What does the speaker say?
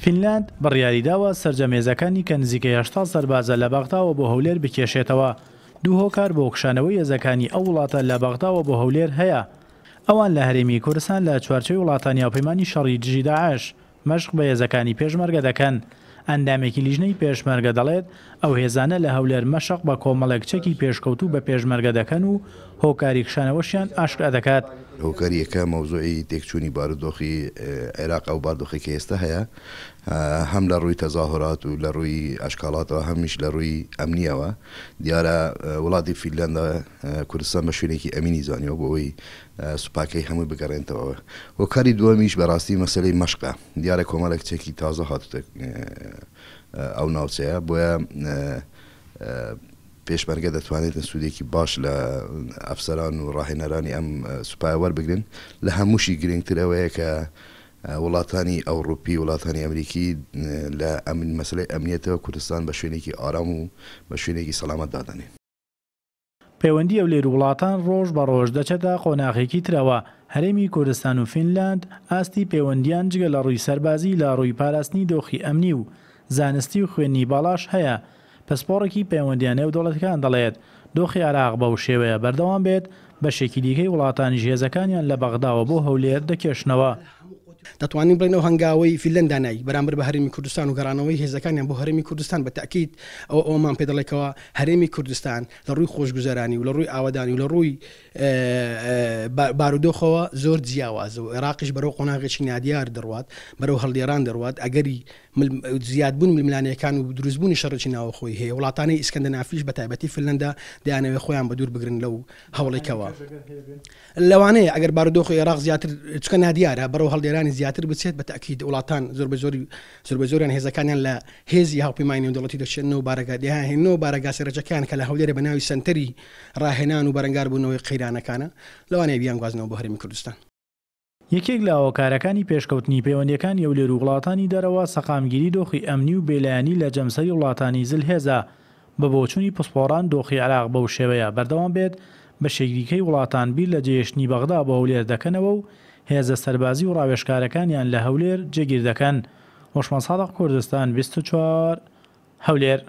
فینلاند بڕیاریداوە سرجەمێزەکانی کە نزیکە هشتا سەربازە لە بەغداوە بۆ هەولێر بکێشێتەوە دوو هۆکار بۆ کشانەوەی هێزەکانی ئەو وڵاتە لە بەغداوە بۆ هەولێر هەیە ئەوان لە هەرێمی کوردستان لە چوارچەی وڵاتانی یاپەیمانی شەڕی دژی داعش مەشق بە هێزەکانی پێشمەرگە دەکەن ئەندامێکی لیژنەی پێشمەرگە دەڵێت ئەو هێزانە لە هەولێر مەشق بە کۆمەڵێکچەکی پێشکەوتوو بە پێشمەرگە دەکەن و هۆکاری کشانەوەشیان ئاشکرا دەکات هۆکاری یەکە مەوزوعی تێکچوونی بارودۆخی عێراق ئەو باردۆخێکی ئێستا هەیە هەم لە ڕووی تەزاهرات و لە ڕووی ئەشکالاتەوە هەمیش لە ڕووی ئەمنیەوە دیارە وڵاتی فیلەندا کوردستان بە شوێنێکی ئەمینی زانیەوە بۆەوەی سوپاکەی هەمووی بگەڕێنتەوە وەکاری دووەمیش بەڕاستی مەسلەی مەشقە دیارە کۆمەڵێک چێکی تازە هاتوتە ئەو ناوچەیە بۆیە پێشمەرگە دەتوانێتن سوودێکی باش لە ئەفسەران و ڕاهێنەرانی ئەم سوپایوەەر بگرن لە هەمووشی گرنگترەوەیە کە وڵاتانی ئەوروپی وڵاتانی ئەمریکی لە ئەمن مەسلی ئەمنیەتەوە کوردستان بە شوێنێکی ئارام و بە شوێنێکی سەلامەت دادانێن پەیوەندی ئەو لێر وڵاتان ڕۆژ بە ڕۆژ دەچێتە قۆناغێکی ترەوە هەرێمی کوردستان و فینلاند ئاستی پەیوەندیان جگە لە ڕووی سەربازی لە ڕووی پاراستنی دۆخی ئەمنی و زانستی و خوێنی باڵاش هەیە پسپۆڕێکی پەیوەندیانێ و دەوڵەتەکان دەڵێت دۆخی عراق بەو شێوەیە بەردەوام بێت بە شێکی دیکەی وڵاتانی ژێزەکانیان لە بەغداوە بۆ هەولێر دەکێشنەوە. دەتوانین بڵێنەوە هەنگاوی فیلندانایی بەرامبەر بە هەرمی کوردستان و گەرانەوەی هێزەکانیان بۆ هەرمی کوردستان بە تاکییت ئەو ئەومان پێ دەڵێکەوە هەرێمی کوردستان لە ڕووی خۆشگوزارانی و لە ڕووی ئاوادانی و لە ڕووی بارودۆخەوە زۆر جیاواز و عێراقیش بەرەو قۆناغێکی نادیار دەڕوات بەرەو هەڵدێران دەڕوات ئەگەری زیادبوون میلانەکان و دروستبوونی شەڕکی ناوەخۆی هەیە وڵاتانی ئیسکەندەنافیش بە تایبەتی فلەندا دەیانەوێت خۆیان بە دوور بگرن لەو هەوڵێکەوە لەوانەیە ئەگەر بارودۆخی عێراق زیاتر چکە نادیارە بەرەو هەڵدێرانی زیاتر بچێت بە تاکیید وڵاتان زۆر بە زۆری زۆر بە زۆریان هێزەکانیان لە هێزی هاوپیمانی دەڵەتی دەچێتەوە بارگادیان هێنەوە بارگا سەررجەکان کە لە هەولێرە بە ناوی سنتری ڕاهێنان و بەرەنگار بوونەوەی قەیرانەکانە لەوانەیە بیان گوازنەوە بە هەرمی کوردستان. یەکێک لە ئەوکارەکانی پێشکەوتنی پەیوەندەکان یەولێر و وڵاتانی دەرەوە سەقامگیری دۆخی ئەمنی و بێلایانی لە جەمسەری وڵاتانی زل هێزا بە بۆچووی پسپۆران دۆخی عراق بەو شێوەیە بەردەوام بێت بە شێگریکەی وڵاتان بیر لە جێشتنی بەغدا بە هەولێر دەکەنەوە و هێزە سەربازی و ڕاوێشکارەکانیان لە هەولێر جێگیر دەکەن وەشمە سادق کوردستان 24 هەولێر